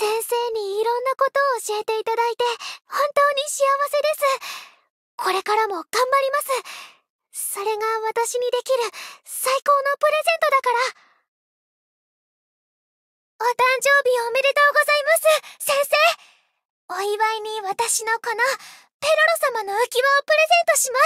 先生にいろんなことを教えていただいて本当に幸せですこれからも頑張りますそれが私にできる最高のプレゼントだからお誕生日おめでとうございます先生お祝いに私のこのペロロ様の浮き輪をプレゼントしま